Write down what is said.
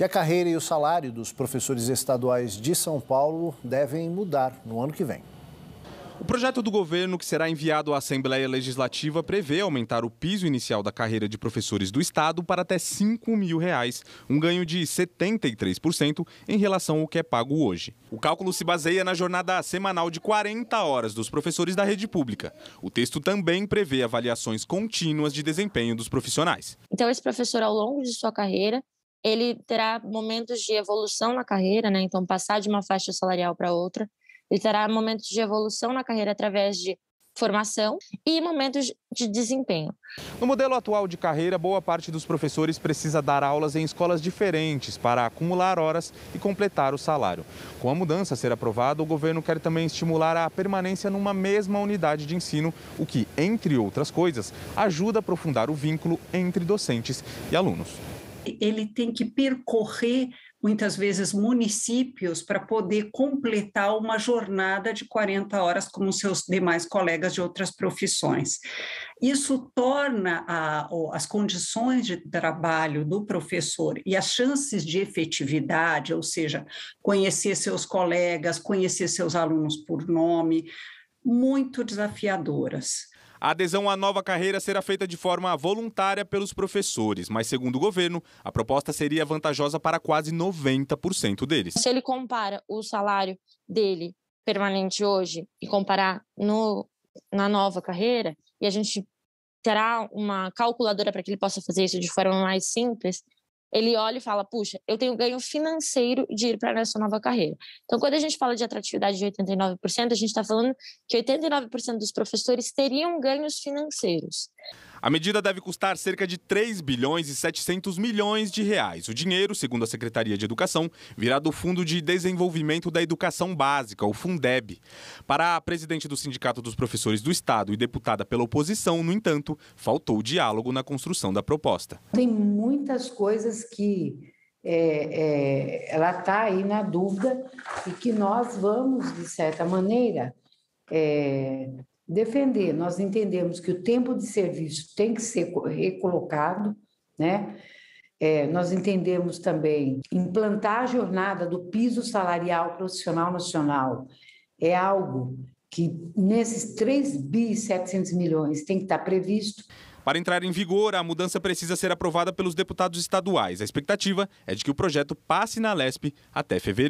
E a carreira e o salário dos professores estaduais de São Paulo devem mudar no ano que vem. O projeto do governo, que será enviado à Assembleia Legislativa, prevê aumentar o piso inicial da carreira de professores do Estado para até R$ 5 mil, reais, um ganho de 73% em relação ao que é pago hoje. O cálculo se baseia na jornada semanal de 40 horas dos professores da rede pública. O texto também prevê avaliações contínuas de desempenho dos profissionais. Então, esse professor, ao longo de sua carreira, ele terá momentos de evolução na carreira, né? Então, passar de uma faixa salarial para outra. Ele terá momentos de evolução na carreira através de formação e momentos de desempenho. No modelo atual de carreira, boa parte dos professores precisa dar aulas em escolas diferentes para acumular horas e completar o salário. Com a mudança a ser aprovada, o governo quer também estimular a permanência numa mesma unidade de ensino, o que, entre outras coisas, ajuda a aprofundar o vínculo entre docentes e alunos ele tem que percorrer muitas vezes municípios para poder completar uma jornada de 40 horas como seus demais colegas de outras profissões. Isso torna a, as condições de trabalho do professor e as chances de efetividade, ou seja, conhecer seus colegas, conhecer seus alunos por nome, muito desafiadoras. A adesão à nova carreira será feita de forma voluntária pelos professores, mas segundo o governo, a proposta seria vantajosa para quase 90% deles. Se ele compara o salário dele permanente hoje e comparar no, na nova carreira, e a gente terá uma calculadora para que ele possa fazer isso de forma mais simples, ele olha e fala: puxa, eu tenho ganho financeiro de ir para essa nova carreira. Então, quando a gente fala de atratividade de 89%, a gente está falando que 89% dos professores teriam ganhos financeiros. A medida deve custar cerca de 3 bilhões e 700 milhões de reais. O dinheiro, segundo a Secretaria de Educação, virá do Fundo de Desenvolvimento da Educação Básica, o Fundeb. Para a presidente do Sindicato dos Professores do Estado e deputada pela oposição, no entanto, faltou diálogo na construção da proposta. Tem muitas coisas que é, é, ela está aí na dúvida e que nós vamos, de certa maneira, é, defender. Nós entendemos que o tempo de serviço tem que ser recolocado, né? É, nós entendemos também implantar a jornada do piso salarial profissional nacional é algo que nesses 3 700 milhões tem que estar previsto. Para entrar em vigor, a mudança precisa ser aprovada pelos deputados estaduais. A expectativa é de que o projeto passe na LESP até fevereiro.